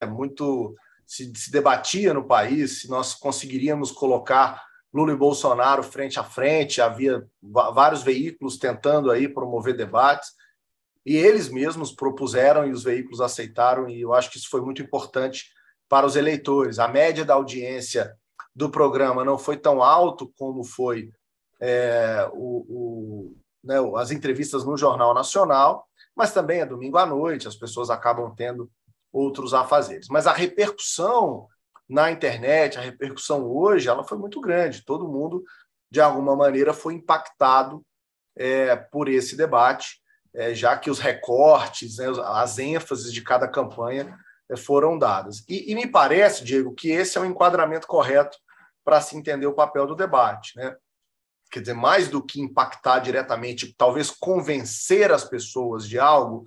É muito se, se debatia no país se nós conseguiríamos colocar Lula e Bolsonaro frente a frente, havia vários veículos tentando aí promover debates, e eles mesmos propuseram e os veículos aceitaram, e eu acho que isso foi muito importante para os eleitores. A média da audiência do programa não foi tão alto como foi é, o, o, né, as entrevistas no Jornal Nacional, mas também é domingo à noite, as pessoas acabam tendo outros afazeres. Mas a repercussão na internet, a repercussão hoje, ela foi muito grande. Todo mundo, de alguma maneira, foi impactado é, por esse debate, é, já que os recortes, né, as ênfases de cada campanha é, foram dadas. E, e, me parece, Diego, que esse é o enquadramento correto para se entender o papel do debate. Né? Quer dizer, mais do que impactar diretamente, talvez convencer as pessoas de algo,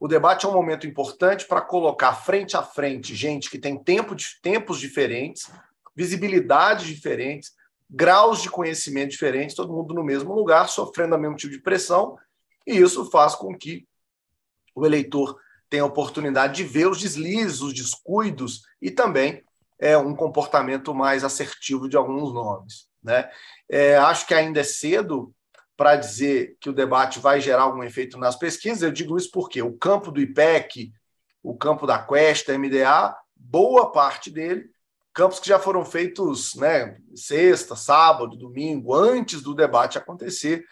o debate é um momento importante para colocar frente a frente gente que tem tempo de, tempos diferentes, visibilidades diferentes, graus de conhecimento diferentes, todo mundo no mesmo lugar, sofrendo o mesmo tipo de pressão, e isso faz com que o eleitor tenha a oportunidade de ver os deslizes, os descuidos e também é, um comportamento mais assertivo de alguns nomes. Né? É, acho que ainda é cedo para dizer que o debate vai gerar algum efeito nas pesquisas. Eu digo isso porque o campo do IPEC, o campo da Questa, MDA, boa parte dele, campos que já foram feitos né, sexta, sábado, domingo, antes do debate acontecer,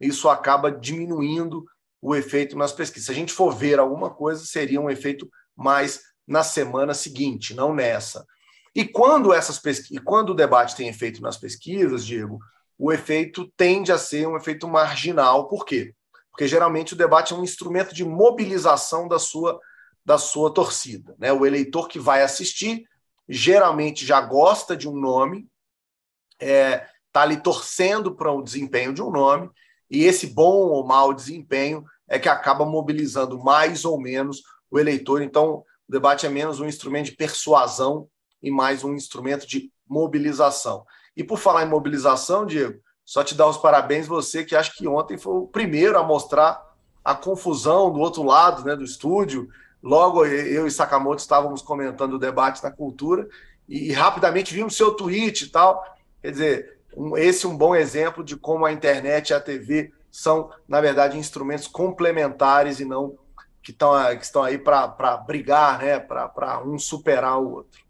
isso acaba diminuindo o efeito nas pesquisas. Se a gente for ver alguma coisa, seria um efeito mais na semana seguinte, não nessa. E quando essas pesqu... e quando o debate tem efeito nas pesquisas, Diego, o efeito tende a ser um efeito marginal. Por quê? Porque geralmente o debate é um instrumento de mobilização da sua, da sua torcida. Né? O eleitor que vai assistir geralmente já gosta de um nome, está é, tá ali torcendo para o desempenho de um nome, e esse bom ou mau desempenho é que acaba mobilizando mais ou menos o eleitor. Então, o debate é menos um instrumento de persuasão e mais um instrumento de mobilização. E por falar em mobilização, Diego, só te dar os parabéns você que acho que ontem foi o primeiro a mostrar a confusão do outro lado, né, do estúdio. Logo eu e Sakamoto estávamos comentando o debate na cultura e, e rapidamente vimos seu tweet e tal. Quer dizer, um, esse é um bom exemplo de como a internet e a TV são, na verdade, instrumentos complementares e não que, tão, que estão aí para brigar, né, para um superar o outro.